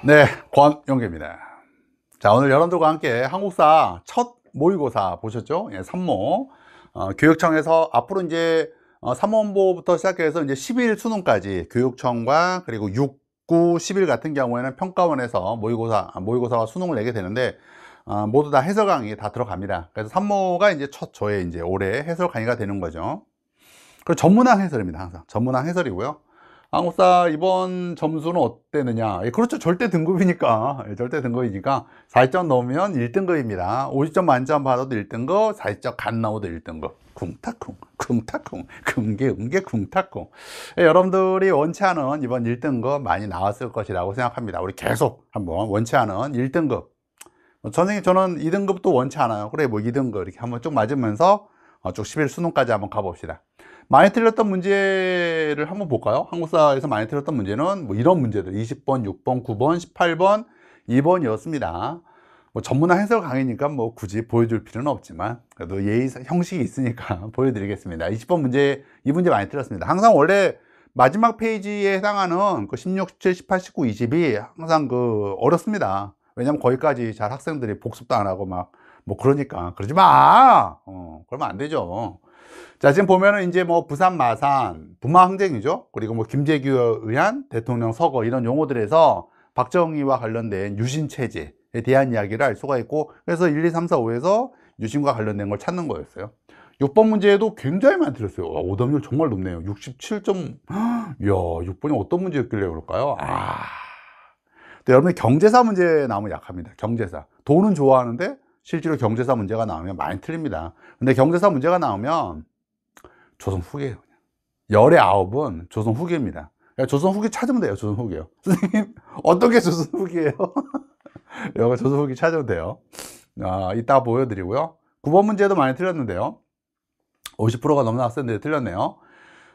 네, 권영규입니다. 자, 오늘 여러분들과 함께 한국사 첫 모의고사 보셨죠? 예, 3모. 어, 교육청에서 앞으로 이제 어, 3원보부터 시작해서 이제 10일 수능까지 교육청과 그리고 6, 9, 10일 같은 경우에는 평가원에서 모의고사, 아, 모의고사와 수능을 내게 되는데 어, 모두 다 해설 강의 다 들어갑니다. 그래서 3모가 이제 첫 저의 이제 올해 해설 강의가 되는 거죠. 그리고 전문화 해설입니다, 항상. 전문화 해설이고요. 한국사 이번 점수는 어땠느냐 예, 그렇죠 절대 등급이니까 예, 절대 등급이니까 40점 넘으면 1등급입니다 50점 만점 받아도 1등급 40점 간 나오도 1등급 쿵타쿵 쿵타쿵 쿵게 금게 쿵타쿵 예, 여러분들이 원치 않은 이번 1등급 많이 나왔을 것이라고 생각합니다 우리 계속 한번 원치 않은 1등급 뭐 선생님 저는 2등급도 원치 않아요 그래 뭐 2등급 이렇게 한번 쭉 맞으면서 어, 쭉1일수능까지 한번 가봅시다 많이 틀렸던 문제를 한번 볼까요? 한국사에서 많이 틀렸던 문제는 뭐 이런 문제들 20번, 6번, 9번, 18번, 2번이었습니다. 뭐 전문화 해설 강의니까 뭐 굳이 보여줄 필요는 없지만 그래도 예의 형식이 있으니까 보여드리겠습니다. 20번 문제 이 문제 많이 틀렸습니다. 항상 원래 마지막 페이지에 해당하는 그 16, 17, 18, 19, 20이 항상 그 어렵습니다. 왜냐면 거기까지 잘 학생들이 복습도 안 하고 막 뭐 그러니까 그러지 마. 어, 그러면 안 되죠. 자, 지금 보면은 이제 뭐 부산 마산, 부마항쟁이죠. 그리고 뭐 김재규에 의한 대통령 서거 이런 용어들에서 박정희와 관련된 유신체제에 대한 이야기를 알 수가 있고 그래서 1, 2, 3, 4, 5에서 유신과 관련된 걸 찾는 거였어요. 6번 문제에도 굉장히 많이 들었어요. 와, 오답률 정말 높네요. 67점. 야, 6번이 어떤 문제였길래 그럴까요? 아. 여러분 경제사 문제 나오면 약합니다. 경제사. 돈은 좋아하는데 실제로 경제사 문제가 나오면 많이 틀립니다 근데 경제사 문제가 나오면 조선 후기에요 열의 아홉은 조선 후기입니다 조선 후기 찾으면 돼요 조선 후기요 선생님 어떤 게 조선 후기예요? 여기 조선 후기 찾으면 돼요 아, 이따 보여드리고요 9번 문제도 많이 틀렸는데요 50%가 넘는 학생들이 틀렸네요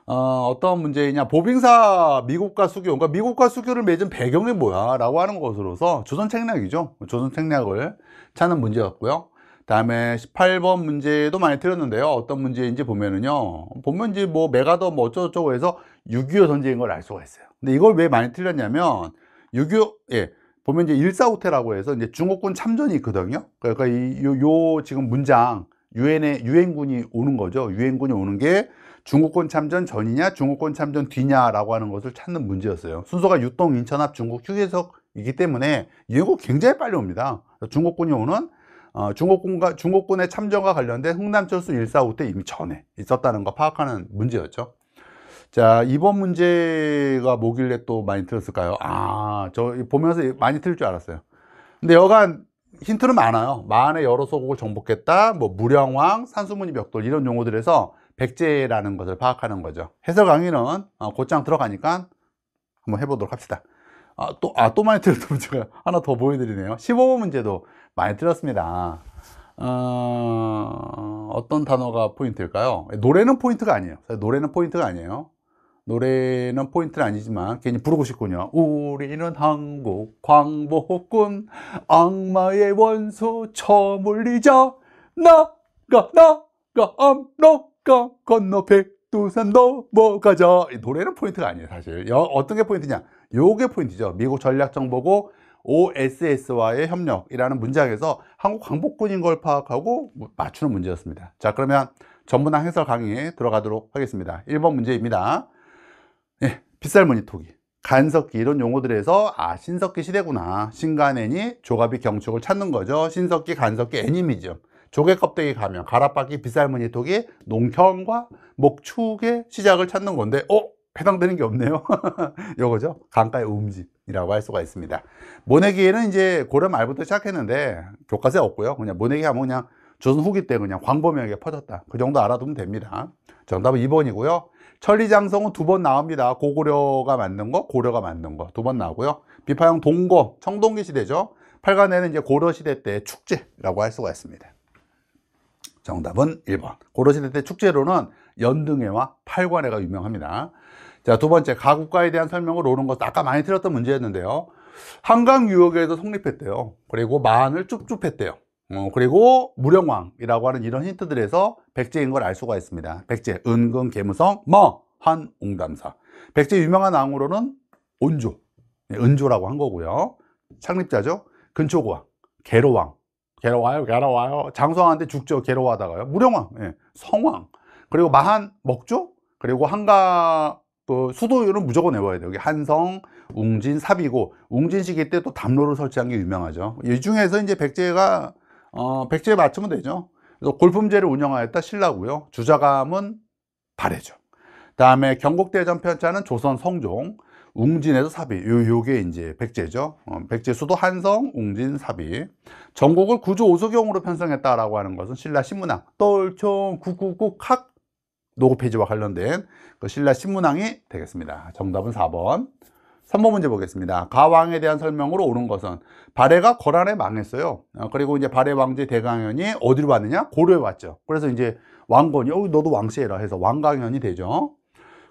어, 어떤 문제이냐 보빙사 미국과 수교 그러니까 미국과 수교를 맺은 배경이 뭐야 라고 하는 것으로서 조선 책략이죠 조선 책략을 찾는 문제였고요 다음에 18번 문제도 많이 틀렸는데요 어떤 문제인지 보면은요 보면 이제 뭐 메가더 뭐 어쩌고저쩌고 해서 6.25 전쟁인 걸 알 수가 있어요 근데 이걸 왜 많이 틀렸냐면 6.25 예. 보면 이제 일사후퇴라고 해서 이제 중국군 참전이 있거든요 그러니까 이 요 지금 문장 유엔의 유엔군이 오는 거죠 유엔군이 오는 게 중국권 참전 전이냐 중국권 참전 뒤냐라고 하는 것을 찾는 문제였어요 순서가 유동 인천 합 중국 휴게석이기 때문에 예고 굉장히 빨리 옵니다 중국군이 오는 어, 중국군과 중국군의 참전과 관련된 흥남철수 145 때 이미 전에 있었다는 거 파악하는 문제였죠 자 이번 문제가 뭐길래 또 많이 들었을까요아 저 보면서 많이 들을 줄 알았어요 근데 여간 힌트는 많아요 만에 여러 소국을 정복했다 뭐 무령왕 산수무늬 벽돌 이런 용어들에서 백제라는 것을 파악하는 거죠 해설 강의는 어, 곧장 들어가니까 한번 해보도록 합시다 아, 또, 아, 또 많이 들었던 문제가 하나 더 보여드리네요 15번 문제도 많이 들었습니다 어, 어떤 단어가 포인트일까요? 노래는 포인트가 아니에요 노래는 포인트가 아니에요 노래는 포인트는 아니지만 괜히 부르고 싶군요 우리는 한국 광복군 악마의 원수 저물리자 나가 나가 암록 바가 건너 백두산 도뭐가자이 노래는 포인트가 아니에요 사실 여, 어떤 게 포인트냐 요게 포인트죠 미국 전략정보고 OSS와의 협력이라는 문제학에서 한국 광복군인 걸 파악하고 뭐 맞추는 문제였습니다 자 그러면 전문화 해설 강의에 들어가도록 하겠습니다 1번 문제입니다 예, 빗살무늬 토기 간석기 이런 용어들에서 아 신석기 시대구나 신간애니 조갑이 경축을 찾는 거죠 신석기 간석기 애니미죠 조개 껍데기 가면 가라빠기 비살무늬 토기 농경과 목축의 시작을 찾는 건데 어? 해당되는 게 없네요 요거죠 강가의 음집이라고할 수가 있습니다 모내기에는 이제 고려 말부터 시작했는데 교과서에 없고요 그냥 모내기 하면 그냥 조선 후기 때 그냥 광범위하게 퍼졌다 그 정도 알아두면 됩니다 정답은 2번이고요 천리장성은 두 번 나옵니다 고구려가 만든 거 고려가 만든 거 두 번 나오고요 비파형 동거 청동기 시대죠 팔간에는 이제 고려 시대 때 축제라고 할 수가 있습니다 정답은 1번 고려시대 때 축제로는 연등회와 팔관회가 유명합니다 자두 번째 가국가에 대한 설명을 오는 것도 아까 많이 틀렸던 문제였는데요 한강 유역에도 성립했대요 그리고 만을 쭉쭉했대요 어, 그리고 무령왕이라고 하는 이런 힌트들에서 백제인 걸 알 수가 있습니다 백제, 은근, 개무성 뭐, 한, 옹담사 백제 유명한 왕으로는 온조, 네, 은조라고 한 거고요 창립자죠 근초고왕, 개로왕 괴로워요 괴로워요 장성한테 죽죠 괴로워하다가요 무령왕 예. 성왕 그리고 마한 먹죠 그리고 한가 그 어, 수도율은 무조건 외워야 돼요 여기 한성 웅진 삽이고 웅진 시기 때 또 담로를 설치한 게 유명하죠 이 중에서 이제 백제가 어, 백제에 맞추면 되죠 그래서 골품제를 운영하였다 신라고요 주자감은 발해죠 다음에 경국대전편차는 조선 성종 웅진에서 삽입 요, 요게 이제 백제죠 어, 백제수도 한성 웅진 삽입 전곡을 구조 오소경으로 편성했다라고 하는 것은 신라 신문왕떨총구구구칵 노고 페이지와 관련된 그 신라 신문왕이 되겠습니다 정답은 4번 3번 문제 보겠습니다 가왕에 대한 설명으로 옳은 것은 발해가 거란에 망했어요 어, 그리고 이제 발해 왕제 대강현이 어디로 왔느냐 고려에 왔죠 그래서 이제 왕건이 어, 너도 왕씨해라 해서 왕강현이 되죠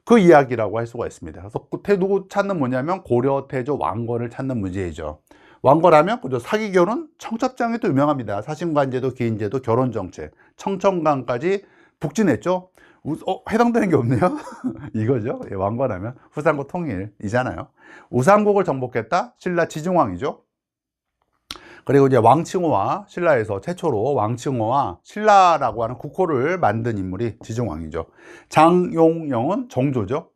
그 이야기라고 할 수가 있습니다. 그래서 그 태누구 찾는 뭐냐면 고려 태조 왕건을 찾는 문제이죠. 왕건하면 그죠 사기 결혼 청첩장이 또 유명합니다. 사신관제도 기인제도 결혼 정책 청천강까지 북진했죠. 어, 해당되는 게 없네요. 이거죠. 예, 왕건하면 후삼국 통일이잖아요. 우삼국을 정복했다. 신라 지중왕이죠. 그리고 이제 왕칭호와 신라에서 최초로 왕칭호와 신라라고 하는 국호를 만든 인물이 지중왕이죠. 장용영은 정조죠.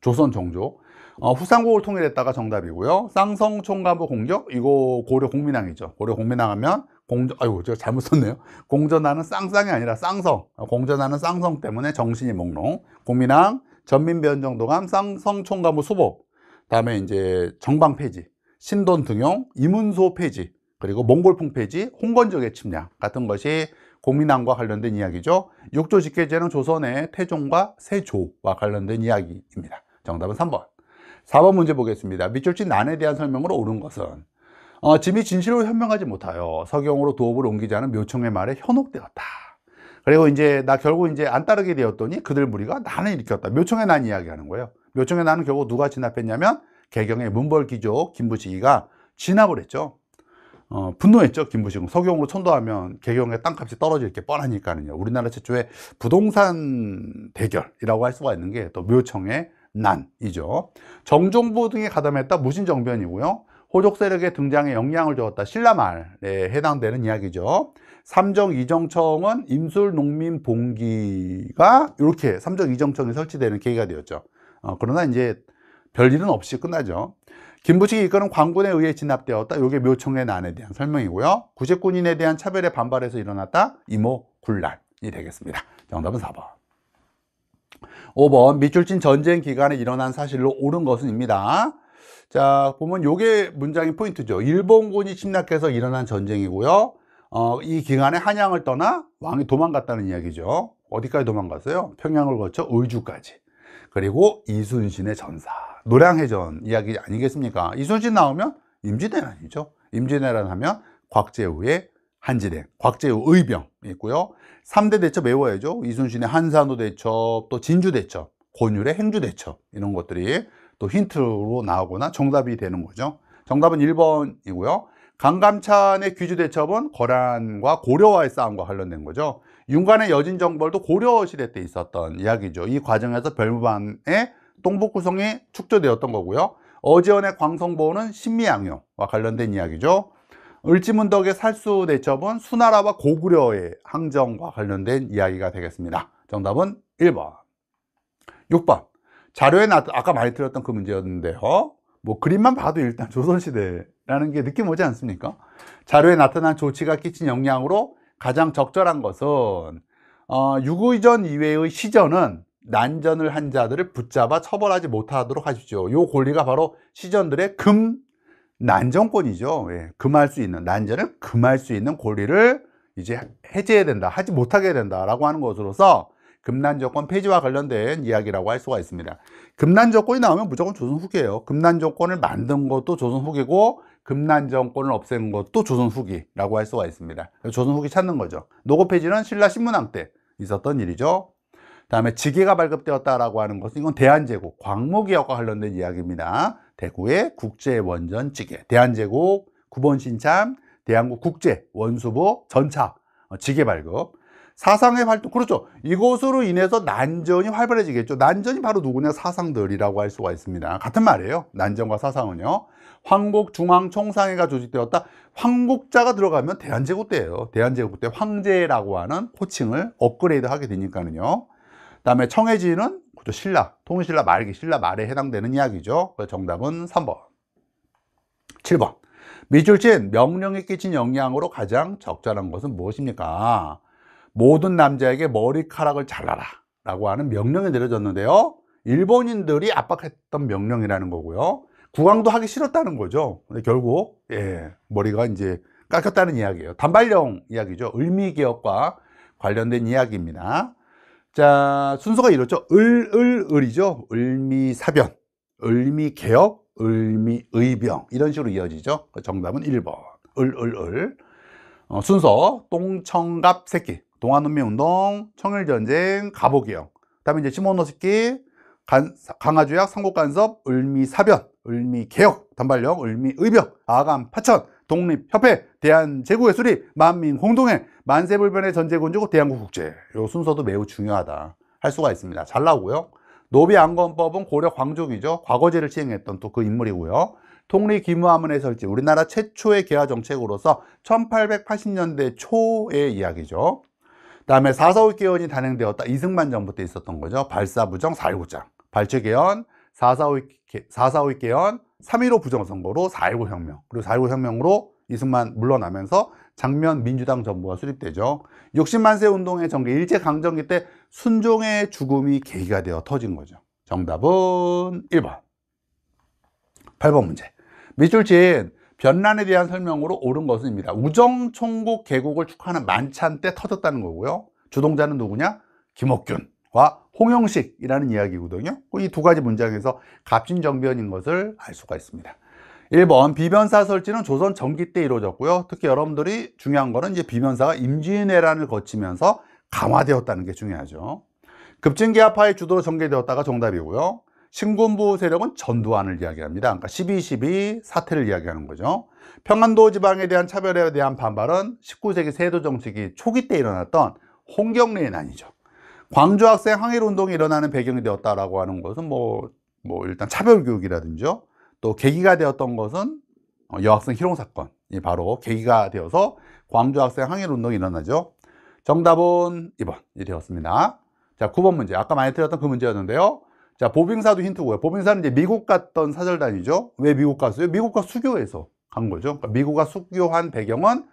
조선 정조. 어, 후삼국을 통일했다가 정답이고요. 쌍성 총감부 공격 이거 고려 공민왕이죠. 고려 공민왕 하면 공전 아이고 제가 잘못 썼네요. 공전하는 쌍쌍이 아니라 쌍성. 어, 공전하는 쌍성 때문에 정신이 몽롱. 공민왕 전민변정도감 쌍성 총감부 수복. 다음에 이제 정방 폐지, 신돈 등용, 이문소 폐지. 그리고 몽골 풍패지, 홍건적의 침략 같은 것이 공민왕과 관련된 이야기죠. 육조 직계제는 조선의 태종과 세조와 관련된 이야기입니다. 정답은 3번. 4번 문제 보겠습니다. 밑줄 친 난에 대한 설명으로 옳은 것은 어, 짐이 진실로 현명하지 못하여 서경으로 도읍을 옮기자는 묘청의 말에 현혹되었다. 그리고 이제 나 결국 이제 안 따르게 되었더니 그들 무리가 난을 일으켰다. 묘청의 난 이야기하는 거예요. 묘청의 난은 결국 누가 진압했냐면 개경의 문벌기족 김부지기가 진압을 했죠. 어, 분노했죠 김부식은 석유으로 천도하면 개경의 땅값이 떨어질 게 뻔하니까는요 우리나라 최초의 부동산 대결이라고 할 수가 있는 게 또 묘청의 난이죠 정종부 등에 가담했다 무신정변이고요 호족 세력의 등장에 영향을 주었다 신라말에 해당되는 이야기죠 삼정 이정청은 임술 농민 봉기가 이렇게 삼정 이정청이 설치되는 계기가 되었죠 어, 그러나 이제 별일은 없이 끝나죠 김부식이 이끄는 광군에 의해 진압되었다. 이게 묘청의 난에 대한 설명이고요. 구제군인에 대한 차별에 반발해서 일어났다. 이모 군란이 되겠습니다. 정답은 4번. 5번 밑줄친 전쟁 기간에 일어난 사실로 옳은 것은입니다. 자 보면 요게 문장의 포인트죠. 일본군이 침략해서 일어난 전쟁이고요. 어, 이 기간에 한양을 떠나 왕이 도망갔다는 이야기죠. 어디까지 도망갔어요? 평양을 거쳐 의주까지. 그리고 이순신의 전사. 노량해전 이야기 아니겠습니까? 이순신 나오면 임진왜란이죠. 임진왜란 하면 곽재우의 한지대 곽재우 의병 있고요. 3대 대첩 외워야죠. 이순신의 한산호 대첩, 또 진주 대첩, 권율의 행주 대첩 이런 것들이 또 힌트로 나오거나 정답이 되는 거죠. 정답은 1번이고요. 강감찬의 귀주 대첩은 거란과 고려와의 싸움과 관련된 거죠. 윤관의 여진정벌도 고려 시대 때 있었던 이야기죠. 이 과정에서 별무반의 동북구성에 축조되었던 거고요. 어지연의 광성보호는 신미양요와 관련된 이야기죠. 을지문덕의 살수대첩은 수나라와 고구려의 항정과 관련된 이야기가 되겠습니다. 정답은 1번. 6번. 자료에 나, 아까 많이 드렸던 그 문제였는데요. 뭐 그림만 봐도 일단 조선시대라는 게 느낌 오지 않습니까? 자료에 나타난 조치가 끼친 영향으로 가장 적절한 것은 어, 유구이전 이외의 시전은 난전을 한 자들을 붙잡아 처벌하지 못하도록 하십시오. 요 권리가 바로 시전들의 금 난전권이죠. 예, 금할 수 있는 난전을 금할 수 있는 권리를 이제 해제해야 된다, 하지 못하게 된다라고 하는 것으로서 금난조건 폐지와 관련된 이야기라고 할 수가 있습니다. 금난조건이 나오면 무조건 조선후기예요. 금난조건을 만든 것도 조선후기고 금난정권을 없앤 것도 조선후기라고 할 수가 있습니다. 조선후기 찾는 거죠. 노고 폐지는 신라 신문왕 때 있었던 일이죠. 다음에 지게가 발급되었다라고 하는 것은 이건 대한제국 광목이역과 관련된 이야기입니다. 대구의 국제 원전 지게, 대한제국, 구본 신참, 대한국 국제 원수부 전차 어, 지게 발급. 사상의 활동, 그렇죠. 이곳으로 인해서 난전이 활발해지겠죠. 난전이 바로 누구냐? 사상들이라고 할 수가 있습니다. 같은 말이에요. 난전과 사상은요. 황국중앙총상회가 조직되었다. 황국자가 들어가면 대한제국 때예요. 대한제국 때 황제라고 하는 호칭을 업그레이드 하게 되니까는요. 다음에 청해지는 그죠 신라, 통신라 말기, 신라 말에 해당되는 이야기죠. 정답은 3번. 7번. 미줄진 명령에 끼친 영향으로 가장 적절한 것은 무엇입니까? 모든 남자에게 머리카락을 잘라라 라고 하는 명령이 내려졌는데요. 일본인들이 압박했던 명령이라는 거고요. 국왕도 하기 싫었다는 거죠. 근데 결국 예, 머리가 이제 깎였다는 이야기예요. 단발령 이야기죠. 을미개혁과 관련된 이야기입니다. 자 순서가 이렇죠 을, 을, 을이죠 을미사변, 을미개혁, 을미의병 이런 식으로 이어지죠 그 정답은 1번 을, 을, 을 어, 순서 똥청갑 새끼 동안농민운동 청일전쟁, 갑오개혁 다음에 이제 시몬노스키 강화조약, 삼국간섭, 을미사변, 을미개혁, 단발령 을미의병, 아간파천 독립협회, 대한제국의수이만민홍동회 만세불변의 전제군주국 대한국국제 요 순서도 매우 중요하다 할 수가 있습니다 잘 나오고요 노비안건법은 고려 광종이죠 과거제를 시행했던 또 그 인물이고요 통리기무화문의 설치 우리나라 최초의 개화 정책으로서 1880년대 초의 이야기죠 다음에 사사오익개헌이 단행되었다 이승만 정부 때 있었던 거죠 발사부정 4.19장 발췌개헌 사사오익개헌 3.15 부정선거로 4.19 혁명 그리고 4.19 혁명으로 이승만 물러나면서 장면 민주당 정부가 수립되죠 60만세 운동의 전개 일제강점기 때 순종의 죽음이 계기가 되어 터진 거죠 정답은 1번 8번 문제 밑줄친 변란에 대한 설명으로 옳은 것은입니다 우정총국 개국을 축하하는 만찬 때 터졌다는 거고요 주동자는 누구냐? 김옥균과 홍영식이라는 이야기거든요 그 이두 가지 문장에서 갑진정변인 것을 알 수가 있습니다 1번 비변사 설치는 조선 전기 때 이루어졌고요 특히 여러분들이 중요한 거는 이제 비변사가 임진왜란을 거치면서 강화되었다는 게 중요하죠 급진계파의 주도로 전개되었다가 정답이고요 신군부 세력은 전두환을 이야기합니다 그러니까 12.12 사태를 이야기하는 거죠 평안도 지방에 대한 차별에 대한 반발은 19세기 세도 정책이 초기 때 일어났던 홍경래의 난이죠 광주 학생 항일 운동이 일어나는 배경이 되었다라고 하는 것은 뭐, 뭐 일단 차별 교육이라든지요. 또 계기가 되었던 것은 어, 여학생 희롱 사건이 바로 계기가 되어서 광주 학생 항일 운동이 일어나죠. 정답은 2번이 되었습니다. 자, 9번 문제. 아까 많이 틀렸던 그 문제였는데요. 자, 보빙사도 힌트고요. 보빙사는 이제 미국 갔던 사절단이죠. 왜 미국 갔어요? 미국과 수교해서 간 거죠. 그러니까 미국과 수교한 배경은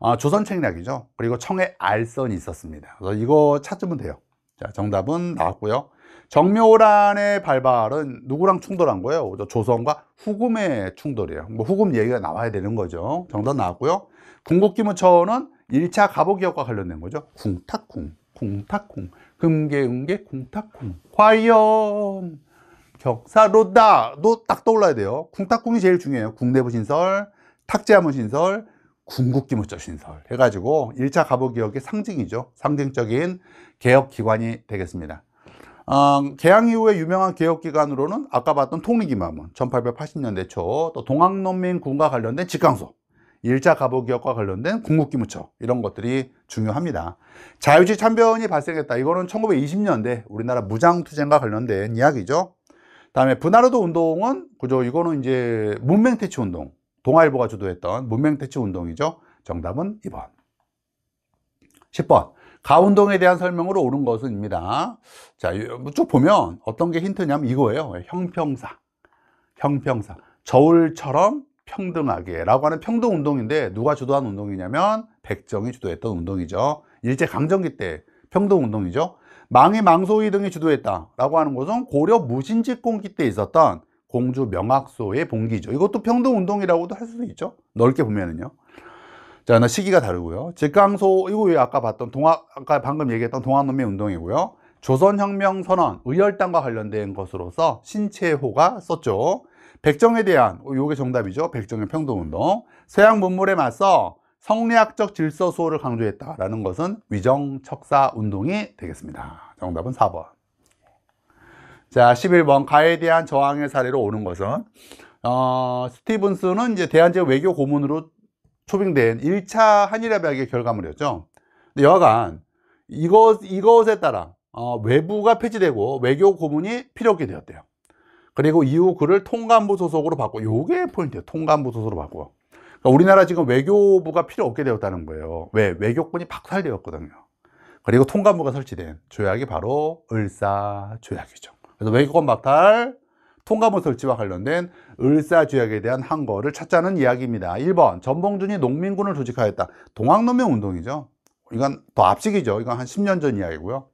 어, 조선 책략이죠. 그리고 청해 알선이 있었습니다. 그래서 이거 찾으면 돼요. 자, 정답은 나왔고요. 정묘란의 발발은 누구랑 충돌한 거예요? 조선과 후금의 충돌이에요. 뭐 후금 얘기가 나와야 되는 거죠. 정답 나왔고요. 궁극기무처는 1차 갑오기업과 관련된 거죠. 궁탁궁, 궁탁궁, 금계음계 궁탁궁. 과연 격사로다. 도딱 떠올라야 돼요. 궁탁궁이 제일 중요해요. 궁내부신설, 탁재하문신설, 군국기무조 신설 해가지고 1차 갑오기역의 상징이죠 상징적인 개혁기관이 되겠습니다 어, 개항 이후에 유명한 개혁기관으로는 아까 봤던 통일기마문 1880년대 초 또 동학농민군과 관련된 직강소 1차 갑오기역과 관련된 군국기무처 이런 것들이 중요합니다 자유지 참변이 발생했다 이거는 1920년대 우리나라 무장투쟁과 관련된 이야기죠 다음에 분나르도 운동은 그죠 이거는 이제 문맹퇴치 운동 동아일보가 주도했던 문명태치 운동이죠 정답은 2번 10번 가운동에 대한 설명으로 옳은 것은 입니다 자, 뭐 쭉 보면 어떤 게 힌트냐면 이거예요 형평사 형평사 저울처럼 평등하게 라고 하는 평등운동인데 누가 주도한 운동이냐면 백정이 주도했던 운동이죠 일제강점기 때 평등운동이죠 망의 망소위 등이 주도했다 라고 하는 것은 고려 무신집공기 때 있었던 공주 명학소의 봉기죠. 이것도 평등운동이라고도 할 수도 있죠. 넓게 보면은요. 자, 나 시기가 다르고요. 직강소, 이거 왜 아까 봤던 동학, 아까 방금 얘기했던 동학농민 운동이고요. 조선혁명 선언, 의열당과 관련된 것으로서 신채호가 썼죠. 백정에 대한, 어, 요게 정답이죠. 백정의 평등운동. 서양 문물에 맞서 성리학적 질서 수호를 강조했다라는 것은 위정척사 운동이 되겠습니다. 정답은 4번. 자, 11번 가에 대한 저항의 사례로 오는 것은 어, 스티븐스는 이제 대한제 외교 고문으로 초빙된 1차 한일협약의 결과물이었죠. 근데 여하간 이것, 이것에 따라 어, 외부가 폐지되고 외교 고문이 필요 없게 되었대요. 그리고 이후 그를 통감부 소속으로 바꿔. 요게 포인트예요. 통감부 소속으로 바꿔. 그러니까 우리나라 지금 외교부가 필요 없게 되었다는 거예요. 왜? 외교권이 박탈되었거든요. 그리고 통감부가 설치된 조약이 바로 을사조약이죠. 그래서 외교권 박탈, 통과문 설치와 관련된 을사주약에 대한 항거를 찾자는 이야기입니다. 1번 전봉준이 농민군을 조직하였다. 동학농민운동이죠. 이건 더 앞식이죠. 이건 한 10년 전 이야기고요.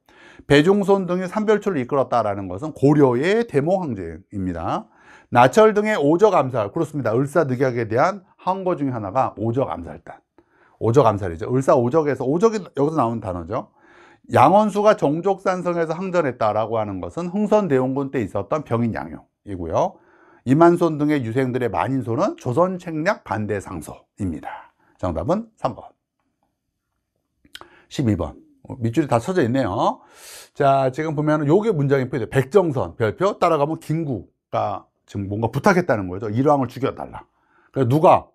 배종손 등의 삼별초를 이끌었다라는 것은 고려의 대모황제입니다 나철 등의 오적암살, 그렇습니다. 을사늑약에 대한 항거 중에 하나가 오적암살단. 오적암살이죠. 을사오적에서, 오적이 여기서 나온 단어죠. 양원수가 정족산성에서 항전했다라고 하는 것은 흥선대원군 때 있었던 병인 양용이고요. 이만손 등의 유생들의 만인소는 조선 책략 반대 상소입니다. 정답은 3번. 12번. 어, 밑줄이 다 쳐져 있네요. 자, 지금 보면은 요게 문장이 표현돼. 백정선, 별표, 따라가면 김구가 지금 뭔가 부탁했다는 거죠. 일왕을 죽여달라. 그래 누가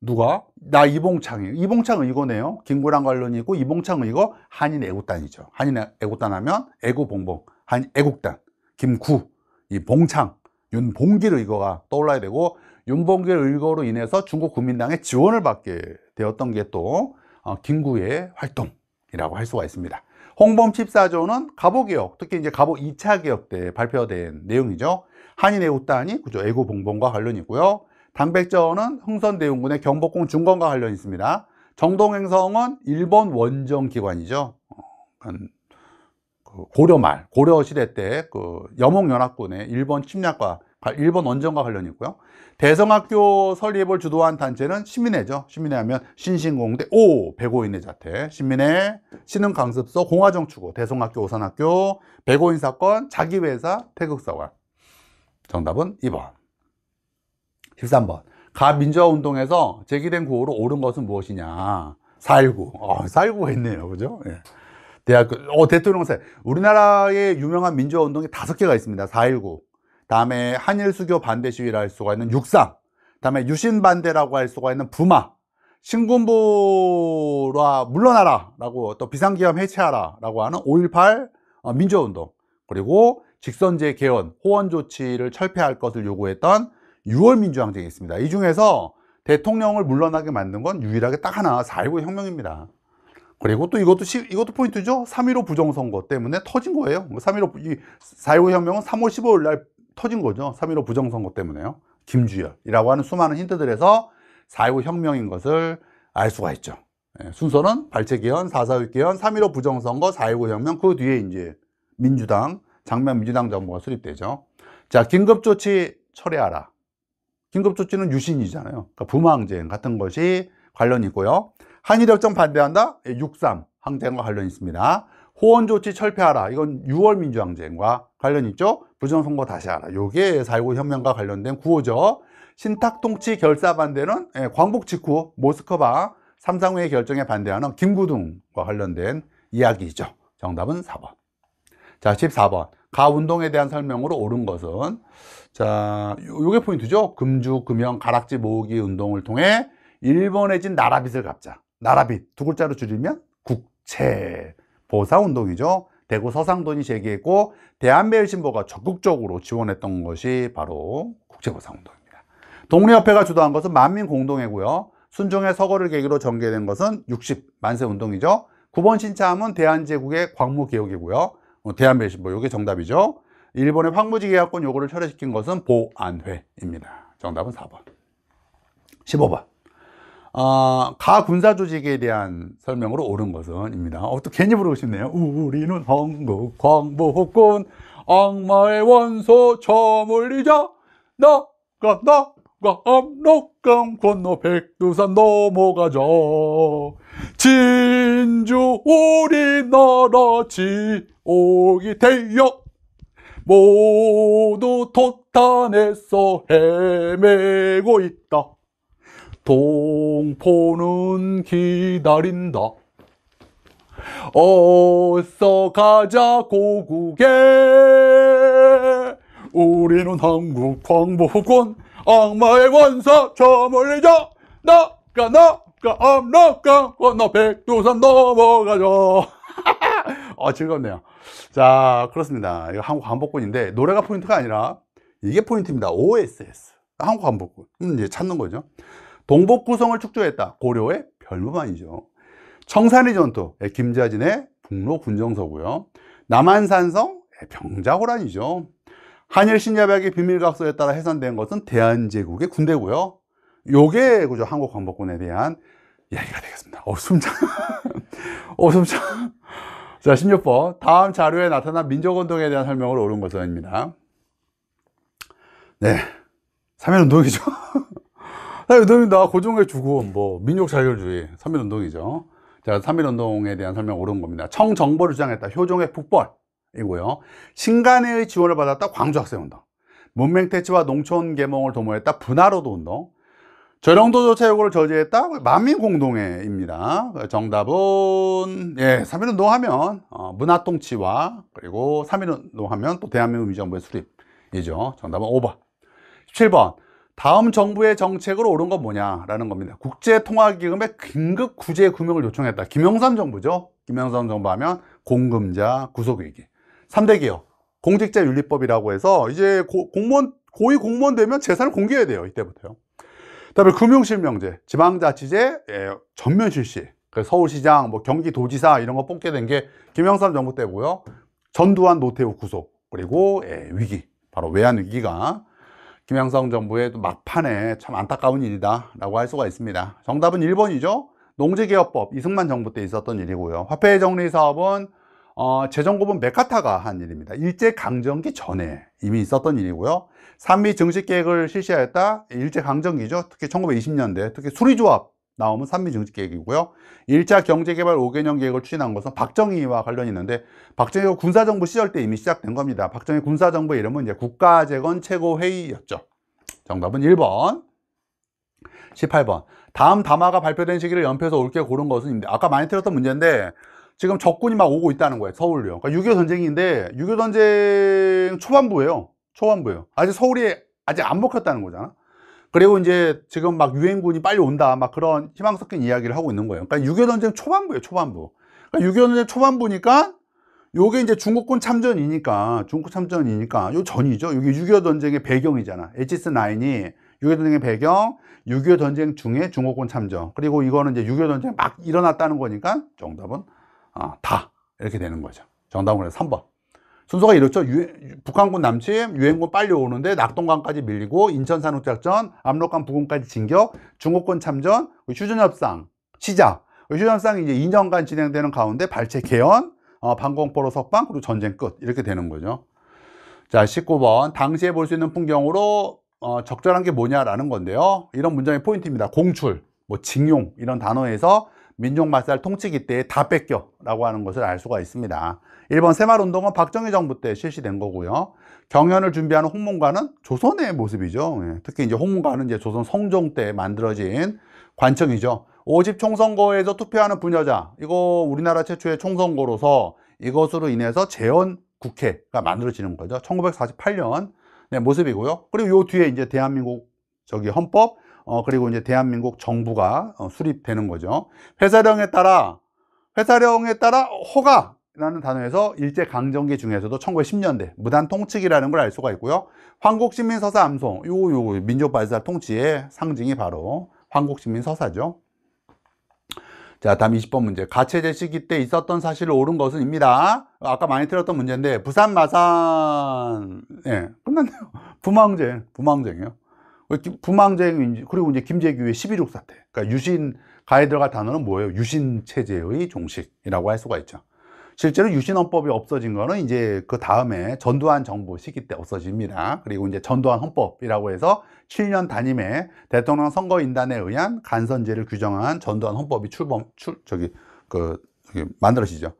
누가? 나 이봉창이에요. 이봉창 은이거네요 김구랑 관련이고 이봉창 은이거 한인 애국단이죠. 한인 애국단 하면 애구봉봉 한인 애국단, 김구, 이 봉창, 윤봉길 의거가 떠올라야 되고 윤봉길 의거로 인해서 중국 국민당의 지원을 받게 되었던 게 또 어, 김구의 활동이라고 할 수가 있습니다. 홍범 14조는 가보개혁, 특히 이제 가보 2차 개혁 때 발표된 내용이죠. 한인 애국단이 그죠 애구봉봉과 관련이고요. 당백전은 흥선대운군의 경복궁 중건과 관련이 있습니다. 정동행성은 일본 원정 기관이죠. 어, 그 고려 말, 고려 시대 때 그 여몽연합군의 일본 침략과 일본 원정과 관련이 있고요. 대성학교 설립을 주도한 단체는 신민회죠. 신민회 하면 신신공대 오 배고인의 자태, 신민회, 신흥강습소, 공화정추구, 대성학교, 오산학교, 배고인 사건, 자기회사, 태극사관. 정답은 2번. 13번 가민주화운동에서 제기된 구호로 옳은 것은 무엇이냐 4.19 어, 4.19가 있네요 그죠? 예. 대학교 어, 대통령세 우리나라의 유명한 민주화운동이 다섯 개가 있습니다 4.19 다음에 한일 수교 반대 시위라 할 수가 있는 육상 다음에 유신 반대라고 할 수가 있는 부마 신군부라 물러나라 라고 또 비상기업 해체하라 라고 하는 5.18 어, 민주화운동 그리고 직선제 개헌, 호원 조치를 철폐할 것을 요구했던 6월 민주항쟁이 있습니다. 이 중에서 대통령을 물러나게 만든 건 유일하게 딱 하나 4.19 혁명입니다. 그리고 또 이것도 시, 이것도 포인트죠. 3.15 부정선거 때문에 터진 거예요. 3.15 그러니까 혁명은 3월 15일 날 터진 거죠. 3.15 부정선거 때문에요. 김주열이라고 하는 수많은 힌트들에서 4.19 혁명인 것을 알 수가 있죠. 예, 순서는 발췌기헌4 4 6기헌3.15 부정선거, 4.19 혁명 그 뒤에 이제 민주당, 장면 민주당 정부가 수립되죠. 자, 긴급조치 철회하라. 긴급조치는 유신이잖아요 그러니까 부마항쟁 같은 것이 관련이 있고요 한일협정 반대한다? 6.3 예, 항쟁과 관련이 있습니다 호원조치 철폐하라 이건 6월 민주항쟁과 관련 있죠 부정선거 다시 하라 요게 4.19 혁명과 관련된 구호죠 신탁통치 결사 반대는 예, 광복 직후 모스크바 삼상회의 결정에 반대하는 김구둥과 관련된 이야기죠 정답은 4번 자 14번 가운동에 대한 설명으로 옳은 것은 자, 요게 포인트죠. 금주, 금형, 가락지 모으기 운동을 통해 일본에 진 나라빚을 갚자. 나라빚 두 글자로 줄이면 국채 보상 운동이죠. 대구 서상돈이 제기했고 대한매일신보가 적극적으로 지원했던 것이 바로 국제보상 운동입니다. 동네협회가 주도한 것은 만민공동회고요. 순종의 서거를 계기로 전개된 것은 60 만세 운동이죠. 9번 신참은 대한제국의 광무개혁이고요. 어, 대한매일신보 이게 정답이죠. 일본의 황무지 계약권 요구를 철회시킨 것은 보안회입니다. 정답은 4번. 15번. 어, 가 군사 조직에 대한 설명으로 옳은 것은입니다. 어, 또 괜히 부르고 싶네요. 우리는 한국 광복군 악마의 원소 저물리자 나가 나가 압록강 건너 백두산 넘어가자 진주 우리나라 지옥이 되어 모두 토탄에서 헤매고 있다. 동포는 기다린다. 어서 가자 고국에 우리는 한국 광복군 악마의 원사 저 멀리자 나가 나가 암나가 건너 어, 백두산 넘어가자 아 즐겁네요 자 그렇습니다 이거 한국 광복군인데 노래가 포인트가 아니라 이게 포인트입니다 OSS 한국 광복군 이제 찾는 거죠 동복 구성을 축조했다 고려의 별무반이죠 청산리 전투 예, 김자진의 북로 군정서고요 남한산성 예, 병자호란이죠 한일 신협약의 비밀각서에 따라 해산된 것은 대한제국의 군대고요 요게 그죠 한국 광복군에 대한 이야기가 되겠습니다 어 숨차 어 숨차 자, 16번. 다음 자료에 나타난 민족운동에 대한 설명을 옳은 것은입니다. 네. 3 1운동이죠3 1운동입니다 고정해 주고, 뭐, 민족자율주의. 3 1운동이죠 자, 3 1운동에 대한 설명 옳은 겁니다. 청정보를 주장했다. 효종의 북벌이고요. 신간의 지원을 받았다. 광주학생운동. 문맹태치와 농촌개몽을 도모했다. 분화로도 운동. 조령도 조차 요구를 저지했다? 만민공동회입니다. 정답은 예, 3.1운동 하면 어, 문화통치와 그리고 3.1운동 하면 또 대한민국 민정부의 수립이죠. 정답은 5번. 17번. 다음 정부의 정책으로 옳은 건 뭐냐라는 겁니다. 국제통화기금의 긴급 구제 구명을 요청했다. 김영삼 정부죠. 김영삼 정부 하면 공금자 구속위기. 3대 기업. 공직자 윤리법이라고 해서 이제 고, 공무원, 고위 공무원 되면 재산을 공개해야 돼요. 이때부터요. 다음에 금융실명제, 지방자치제 예, 전면 실시. 그 서울시장, 뭐 경기도지사 이런 거 뽑게 된 게 김영삼 정부 때고요. 전두환 노태우 구속 그리고 예, 위기, 바로 외환 위기가 김영삼 정부의 막판에 참 안타까운 일이다라고 할 수가 있습니다. 정답은 1번이죠. 농지개혁법 이승만 정부 때 있었던 일이고요. 화폐 정리 사업은 어, 재정고분 메카타가 한 일입니다. 일제강점기 전에 이미 있었던 일이고요. 산미 정식 계획을 실시하였다. 일제강점기죠. 특히 1920년대, 특히 수리조합 나오면 산미 정식 계획이고요. 1차 경제개발 5개년 계획을 추진한 것은 박정희와 관련이 있는데 박정희가 군사정부 시절 때 이미 시작된 겁니다. 박정희 군사정부 이름은 이제 국가재건 최고회의였죠. 정답은 1번. 18번. 다음 담화가 발표된 시기를 연패해서올게 고른 것은 아까 많이 틀었던 문제인데 지금 적군이 막 오고 있다는 거예요. 서울요. 그러니까 6.25 전쟁인데 6.25 전쟁 초반부예요. 초반부예요 아직 서울이 아직 안 먹혔다는 거잖아 그리고 이제 지금 막 유엔군이 빨리 온다 막 그런 희망 섞인 이야기를 하고 있는 거예요 그러니까 6.25 전쟁 초반부예요 초반부 그러니까 6.25 전쟁 초반부니까 요게 이제 중국군 참전이니까 중국 참전이니까 요 전이죠 요게6.25 전쟁의 배경이잖아 HS9이 6.25 전쟁의 배경 6.25 전쟁 중에 중국군 참전 그리고 이거는 이제 6.25 전쟁 막 일어났다는 거니까 정답은 아, 다 이렇게 되는 거죠 정답은 3번 순서가 이렇죠. 유, 북한군 남침, 유엔군 빨리 오는데 낙동강까지 밀리고 인천산업작전 압록강 부근까지 진격, 중국군 참전, 휴전협상 시작. 휴전협상이 이제 2년간 진행되는 가운데 발체 개헌, 어, 방공포로 석방, 그리고 전쟁 끝 이렇게 되는 거죠. 자, 19번 당시에 볼 수 있는 풍경으로 어, 적절한 게 뭐냐라는 건데요. 이런 문장의 포인트입니다. 공출, 뭐 징용 이런 단어에서 민족 말살 통치기 때에 다 뺏겨 라고 하는 것을 알 수가 있습니다 1번 새마을운동은 박정희 정부 때 실시된 거고요 경연을 준비하는 홍문관은 조선의 모습이죠 예, 특히 이제 홍문관은 이제 조선 성종 때 만들어진 관청이죠 오집 총선거에서 투표하는 분녀자 이거 우리나라 최초의 총선거로서 이것으로 인해서 재헌 국회가 만들어지는 거죠 1948년 네, 모습이고요 그리고 요 뒤에 이제 대한민국 저기 헌법 어, 그리고 이제 대한민국 정부가 어, 수립되는 거죠. 회사령에 따라 회사령에 따라 허가라는 단어에서 일제강점기 중에서도 1910년대 무단통치기라는 걸 알 수가 있고요. 황국신민서사 암송, 요, 요, 민족발사 통치의 상징이 바로 황국신민서사죠. 자, 다음 20번 문제. 가채제 시기 때 있었던 사실을 옳은 것은 입니다. 아까 많이 틀었던 문제인데, 부산, 마산, 예, 네, 끝났네요. 부망쟁, 부망쟁이요. 분망쟁인지 어, 그리고 이제 김재규의 12족 사태 그러니까 유신 가에 들어갈 단어는 뭐예요? 유신 체제의 종식이라고 할 수가 있죠 실제로 유신헌법이 없어진 거는 이제 그 다음에 전두환 정부 시기 때 없어집니다 그리고 이제 전두환 헌법이라고 해서 7년 단임의 대통령 선거인단에 의한 간선제를 규정한 전두환 헌법이 출범 출 저기 그 만들어지죠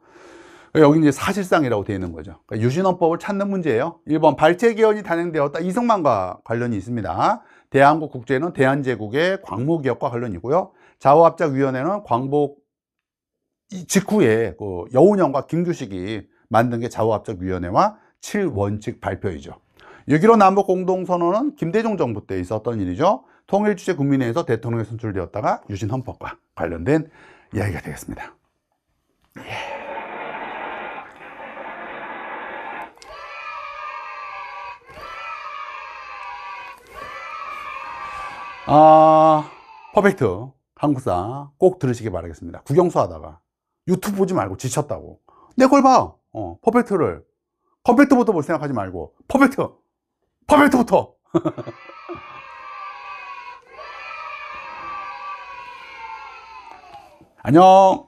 그러니까 여기 이제 사실상이라고 되어 있는 거죠 그러니까 유신헌법을 찾는 문제예요 1번 발췌개헌이 단행되었다 이승만과 관련이 있습니다 대한국 국제는 대한제국의 광무기업과 관련이고요. 자우합작위원회는 광복 직후에 그 여운형과 김규식이 만든 게 자우합작위원회와 7원칙 발표이죠. 6.15 남북공동선언은 김대중 정부 때 있었던 일이죠. 통일주체 국민회에서 대통령이 선출되었다가 유신헌법과 관련된 이야기가 되겠습니다. 예. 아, 퍼펙트 한국사 꼭 들으시기 바라겠습니다. 구경수 하다가 유튜브 보지 말고 지쳤다고. 내 걸 봐. 어, 퍼펙트를 퍼펙트부터 볼 생각하지 말고 퍼펙트, 퍼펙트부터. 안녕.